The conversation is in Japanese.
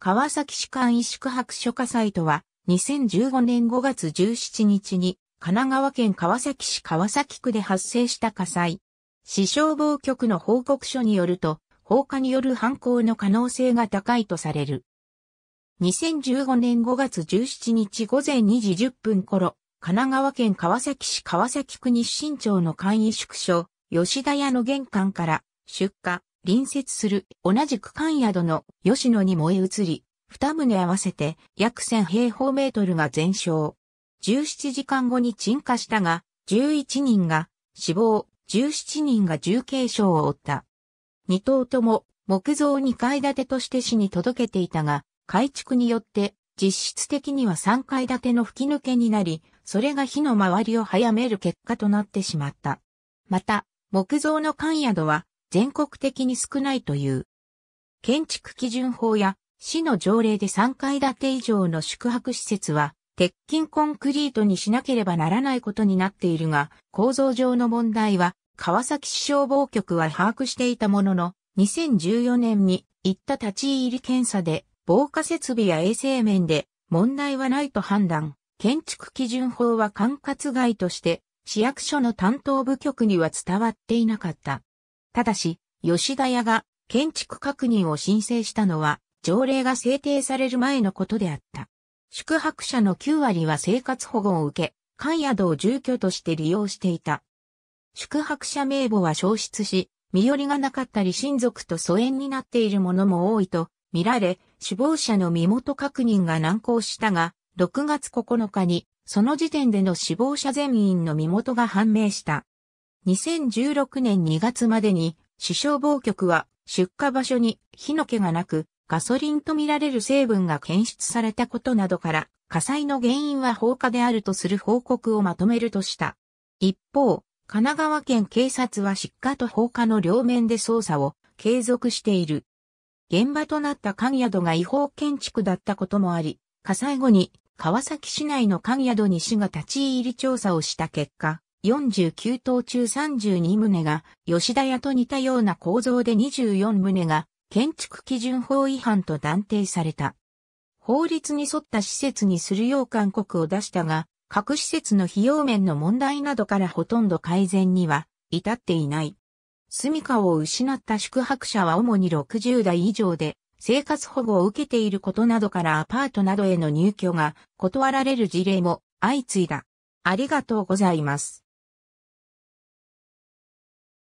川崎市簡易宿泊書家サイトは、2015年5月17日に、神奈川県川崎市川崎区で発生した火災。市消防局の報告書によると、放火による犯行の可能性が高いとされる。2015年5月17日午前2時10分頃、神奈川県川崎市川崎区西新町の簡易宿所、吉田屋の玄関から出火、隣接する同じ区間宿の吉野に燃え移り、二棟合わせて約1000平方メートルが全焼。17時間後に鎮火したが、11人が死亡、17人が重軽傷を負った。二棟とも木造2階建てとして市に届けていたが、改築によって実質的には3階建ての吹き抜けになり、それが火の回りを早める結果となってしまった。また、木造の間宿は全国的に少ないという。建築基準法や市の条例で3階建て以上の宿泊施設は、鉄筋コンクリートにしなければならないことになっているが、構造上の問題は、川崎市消防局は把握していたものの、2014年に行った立ち入り検査で、防火設備や衛生面で問題はないと判断。建築基準法は管轄外として、市役所の担当部局には伝わっていなかった。ただし、吉田屋が建築確認を申請したのは、条例が制定される前のことであった。宿泊者の9割は生活保護を受け、関宿を住居として利用していた。宿泊者名簿は消失し、身寄りがなかったり親族と疎遠になっているもも多いと見られ、死亡者の身元確認が難航したが、6月9日に、その時点での死亡者全員の身元が判明した。2016年2月までに、死傷防局は出火場所に火の気がなく、ガソリンとみられる成分が検出されたことなどから、火災の原因は放火であるとする報告をまとめるとした。一方、神奈川県警察は失火と放火の両面で捜査を継続している。現場となった関宿が違法建築だったこともあり、火災後に川崎市内の関宿に市が立ち入り調査をした結果、49棟中32棟が吉田屋と似たような構造で24棟が建築基準法違反と断定された。法律に沿った施設にするよう勧告を出したが、各施設の費用面の問題などからほとんど改善には至っていない。住処を失った宿泊者は主に60代以上で、生活保護を受けていることなどからアパートなどへの入居が断られる事例も相次いだ。ありがとうございます。